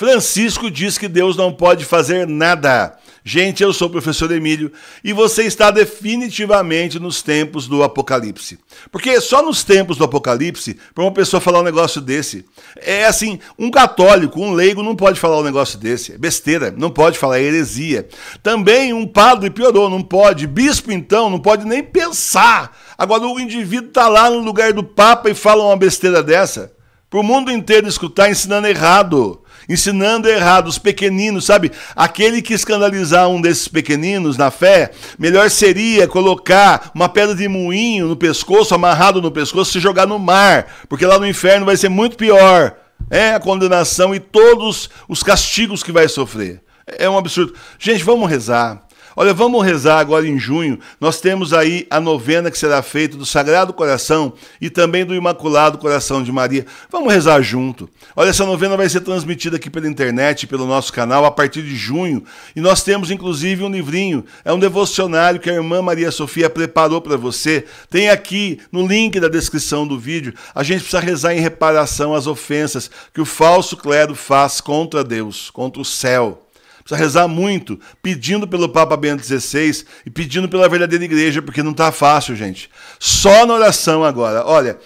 Francisco diz que Deus não pode fazer nada. Gente, eu sou o professor Emílio e você está definitivamente nos tempos do Apocalipse. Porque só nos tempos do Apocalipse, para uma pessoa falar um negócio desse, é assim: um católico, um leigo não pode falar um negócio desse. É besteira, não pode falar, é heresia. Também um padre piorou, não pode. Bispo, então, não pode nem pensar. Agora o indivíduo está lá no lugar do Papa e fala uma besteira dessa. Para o mundo inteiro escutar ensinando errado ensinando errado os pequeninos, sabe? Aquele que escandalizar um desses pequeninos na fé, melhor seria colocar uma pedra de moinho no pescoço, amarrado no pescoço, se jogar no mar, porque lá no inferno vai ser muito pior. É a condenação e todos os castigos que vai sofrer. É um absurdo. Gente, vamos rezar. Olha, vamos rezar agora em junho. Nós temos aí a novena que será feita do Sagrado Coração e também do Imaculado Coração de Maria. Vamos rezar junto. Olha, essa novena vai ser transmitida aqui pela internet, pelo nosso canal, a partir de junho. E nós temos inclusive um livrinho, é um devocionário que a irmã Maria Sofia preparou para você. Tem aqui no link da descrição do vídeo. A gente precisa rezar em reparação às ofensas que o falso clero faz contra Deus, contra o céu. Precisa rezar muito, pedindo pelo Papa Bento XVI e pedindo pela verdadeira igreja, porque não está fácil, gente. Só na oração agora. Olha,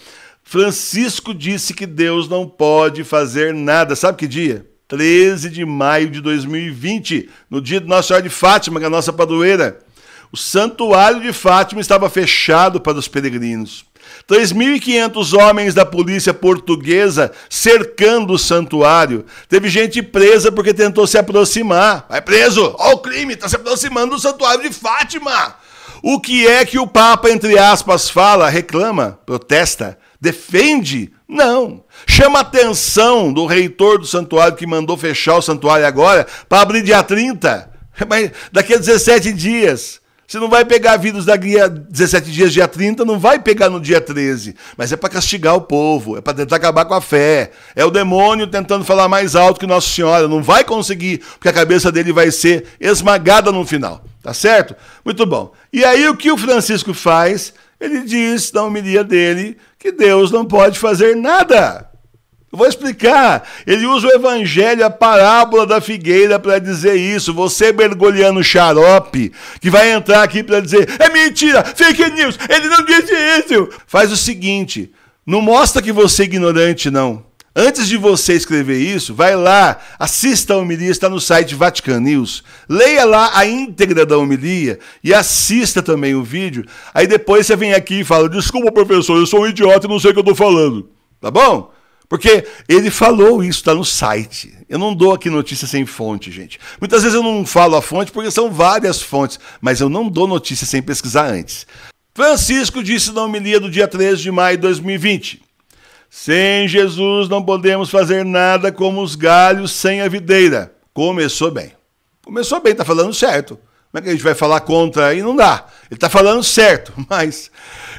Francisco disse que Deus não pode fazer nada. Sabe que dia? 13 de maio de 2020, no dia de Nossa Senhora de Fátima, que é a nossa padroeira. O santuário de Fátima estava fechado para os peregrinos. 3.500 homens da polícia portuguesa cercando o santuário. Teve gente presa porque tentou se aproximar. Vai preso! Olha o crime, está se aproximando do santuário de Fátima! O que é que o Papa, entre aspas, fala, reclama, protesta, defende? Não. Chama a atenção do reitor do santuário que mandou fechar o santuário agora para abrir dia 30. Mas daqui a 17 dias. Você não vai pegar vírus da guia 17 dias, dia 30, não vai pegar no dia 13. Mas é para castigar o povo, é para tentar acabar com a fé. É o demônio tentando falar mais alto que Nossa Senhora. Não vai conseguir, porque a cabeça dele vai ser esmagada no final. Tá certo? Muito bom. E aí o que o Francisco faz? Ele diz na homilia dele que Deus não pode fazer nada. Eu vou explicar. Ele usa o evangelho, a parábola da figueira para dizer isso. Você mergulhando xarope, que vai entrar aqui para dizer: é mentira, fake news, ele não disse isso. Faz o seguinte: não mostra que você é ignorante, não. Antes de você escrever isso, vai lá, assista a homilia, está no site Vatican News. Leia lá a íntegra da homilia e assista também o vídeo. Aí depois você vem aqui e fala: Desculpa, professor, eu sou um idiota e não sei o que eu estou falando. Tá bom? Porque ele falou isso, está no site. Eu não dou aqui notícia sem fonte, gente. Muitas vezes eu não falo a fonte porque são várias fontes, mas eu não dou notícia sem pesquisar antes. Francisco disse na homilia do dia 13 de maio de 2020: Sem Jesus não podemos fazer nada como os galhos sem a videira. Começou bem. Começou bem, está falando certo. Como é que a gente vai falar contra aí? Não dá. Ele está falando certo, mas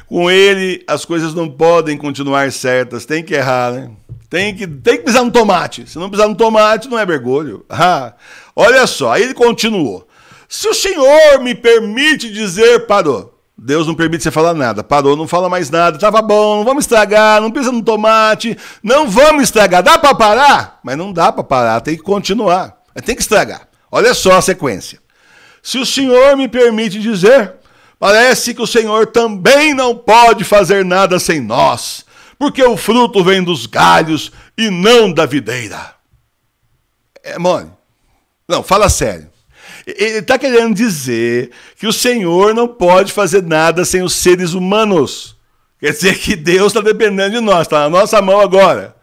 com ele as coisas não podem continuar certas, tem que errar, né? Tem que, tem que pisar no tomate. Se não pisar no tomate, não é mergulho. Ah, olha só, aí ele continuou. Se o senhor me permite dizer, parou. Deus não permite você falar nada. Parou, não fala mais nada. Tava bom, não vamos estragar, não pisa no tomate, não vamos estragar. Dá para parar? Mas não dá para parar, tem que continuar. Tem que estragar. Olha só a sequência. Se o senhor me permite dizer, parece que o senhor também não pode fazer nada sem nós porque o fruto vem dos galhos e não da videira. É mole. Não, fala sério. Ele está querendo dizer que o Senhor não pode fazer nada sem os seres humanos. Quer dizer que Deus está dependendo de nós, está na nossa mão agora.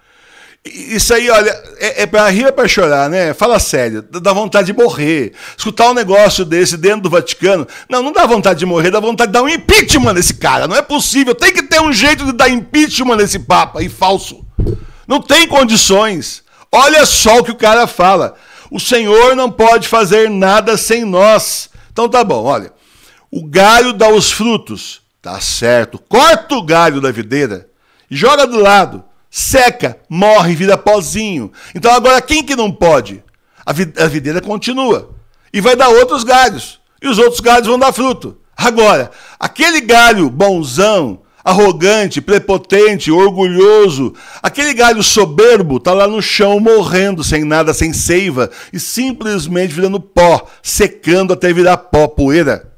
Isso aí, olha, é, é para rir é para chorar, né? Fala sério, dá vontade de morrer. Escutar um negócio desse dentro do Vaticano, não, não dá vontade de morrer, dá vontade de dar um impeachment nesse cara. Não é possível, tem que ter um jeito de dar impeachment nesse Papa e falso. Não tem condições. Olha só o que o cara fala. O Senhor não pode fazer nada sem nós. Então tá bom, olha. O galho dá os frutos. Tá certo. Corta o galho da videira e joga do lado seca, morre, vira pozinho. Então agora quem que não pode? A, vid a videira continua e vai dar outros galhos, e os outros galhos vão dar fruto. Agora, aquele galho bonzão, arrogante, prepotente, orgulhoso, aquele galho soberbo está lá no chão morrendo, sem nada, sem seiva, e simplesmente virando pó, secando até virar pó, poeira.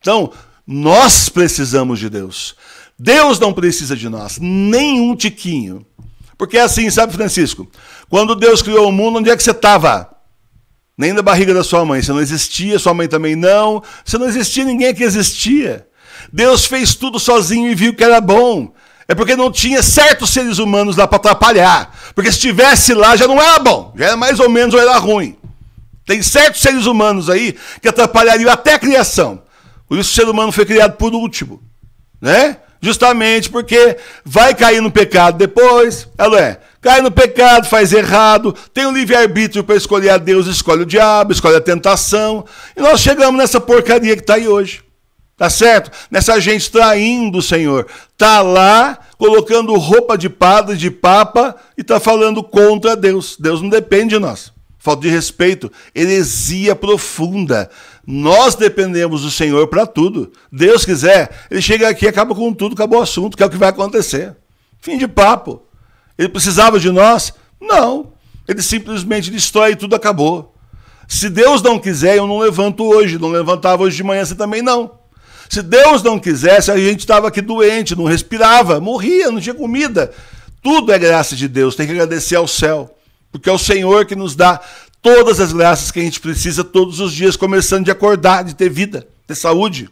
Então, nós precisamos de Deus. Deus não precisa de nós, nem um tiquinho. Porque é assim, sabe, Francisco? Quando Deus criou o mundo, onde é que você estava? Nem na barriga da sua mãe. Você não existia, sua mãe também não. Você não existia, ninguém que existia. Deus fez tudo sozinho e viu que era bom. É porque não tinha certos seres humanos lá para atrapalhar. Porque se estivesse lá já não era bom, já era mais ou menos ou era ruim. Tem certos seres humanos aí que atrapalhariam até a criação. Por isso o ser humano foi criado por último, né? Justamente porque vai cair no pecado depois, ela é. Cai no pecado, faz errado, tem o um livre-arbítrio para escolher a Deus, escolhe o diabo, escolhe a tentação. E nós chegamos nessa porcaria que está aí hoje. Tá certo? Nessa gente traindo o Senhor. Tá lá colocando roupa de padre, de papa e tá falando contra Deus. Deus não depende de nós falta de respeito, heresia profunda. Nós dependemos do Senhor para tudo. Deus quiser, ele chega aqui, acaba com tudo, acabou o assunto, que é o que vai acontecer. Fim de papo. Ele precisava de nós? Não. Ele simplesmente destrói e tudo acabou. Se Deus não quiser, eu não levanto hoje, não levantava hoje de manhã, você também não. Se Deus não quisesse, a gente estava aqui doente, não respirava, morria, não tinha comida. Tudo é graça de Deus, tem que agradecer ao céu. Porque é o Senhor que nos dá todas as graças que a gente precisa todos os dias, começando de acordar, de ter vida, ter saúde.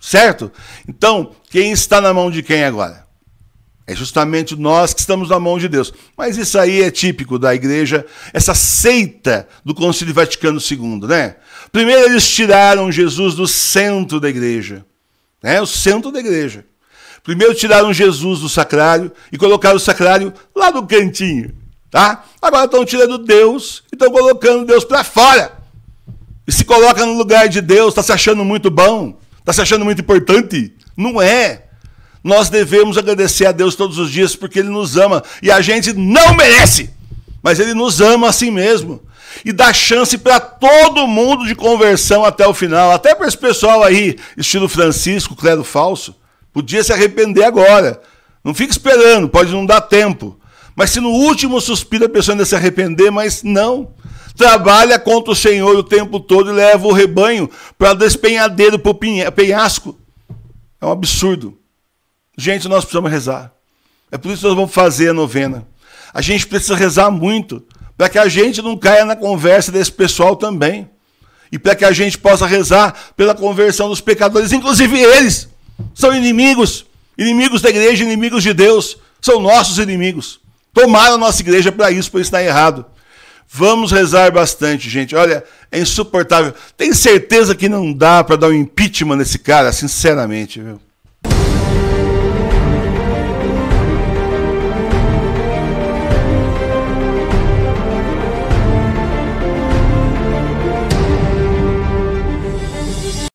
Certo? Então, quem está na mão de quem agora? É justamente nós que estamos na mão de Deus. Mas isso aí é típico da igreja, essa seita do Concílio Vaticano II, né? Primeiro eles tiraram Jesus do centro da igreja, né? O centro da igreja. Primeiro tiraram Jesus do sacrário e colocaram o sacrário lá no cantinho tá? Agora estão tirando Deus e estão colocando Deus para fora. E se coloca no lugar de Deus, está se achando muito bom, está se achando muito importante. Não é. Nós devemos agradecer a Deus todos os dias porque Ele nos ama e a gente não merece, mas Ele nos ama assim mesmo. E dá chance para todo mundo de conversão até o final, até para esse pessoal aí, estilo Francisco, clero falso, podia se arrepender agora. Não fica esperando, pode não dar tempo. Mas se no último suspiro a pessoa ainda se arrepender, mas não. Trabalha contra o Senhor o tempo todo e leva o rebanho para despenhadeiro, para o penhasco. É um absurdo. Gente, nós precisamos rezar. É por isso que nós vamos fazer a novena. A gente precisa rezar muito para que a gente não caia na conversa desse pessoal também. E para que a gente possa rezar pela conversão dos pecadores, inclusive eles. São inimigos, inimigos da igreja, inimigos de Deus, são nossos inimigos. Tomaram a nossa igreja para isso, por isso está errado. Vamos rezar bastante, gente. Olha, é insuportável. Tem certeza que não dá para dar um impeachment nesse cara, sinceramente, viu?